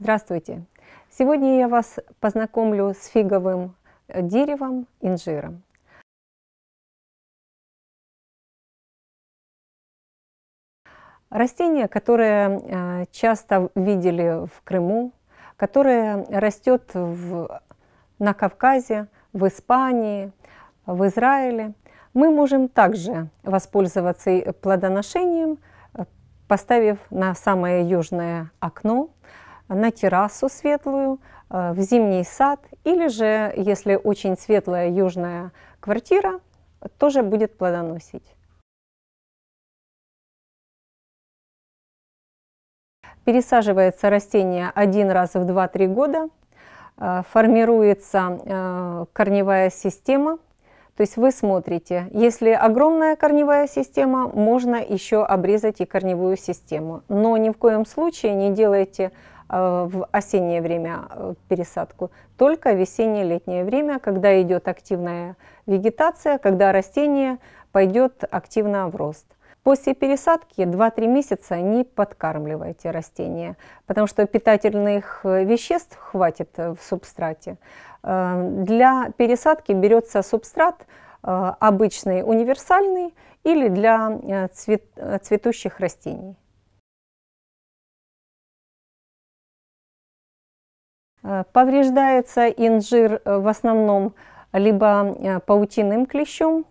Здравствуйте! Сегодня я вас познакомлю с фиговым э, деревом инжиром. Растение, которое э, часто видели в Крыму, которое растет в, на Кавказе, в Испании, в Израиле, мы можем также воспользоваться плодоношением, э, поставив на самое южное окно на террасу светлую, э, в зимний сад, или же, если очень светлая южная квартира, тоже будет плодоносить. Пересаживается растение один раз в 2-3 года, э, формируется э, корневая система, то есть вы смотрите, если огромная корневая система, можно еще обрезать и корневую систему. Но ни в коем случае не делайте Э, в осеннее время э, пересадку, только весеннее-летнее время, когда идет активная вегетация, когда растение пойдет активно в рост. После пересадки 2-3 месяца не подкармливайте растения, потому что питательных э, веществ хватит в субстрате. Для пересадки берется субстрат обычный, универсальный или для цветущих растений. Э, повреждается инжир э, в основном либо э, паутинным клещом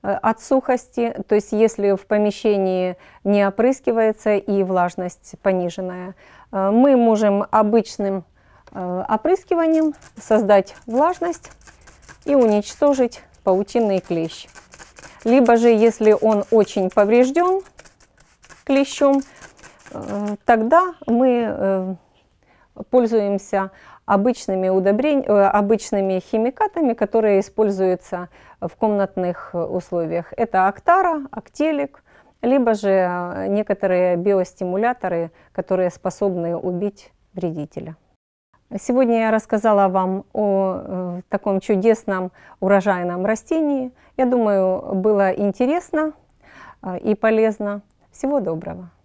от сухости, то есть если в помещении не опрыскивается и влажность пониженная. Мы можем обычным опрыскиванием создать влажность и уничтожить паутинный клещ. Либо же, если он очень поврежден клещом, тогда мы пользуемся обычными, удобрень... Э, обычными химикатами, которые используются в комнатных э, условиях. Это актара, актелик, либо же э, некоторые биостимуляторы, которые способны убить вредителя. Сегодня я рассказала вам о таком чудесном урожайном растении. Я думаю, было интересно и полезно. Всего доброго!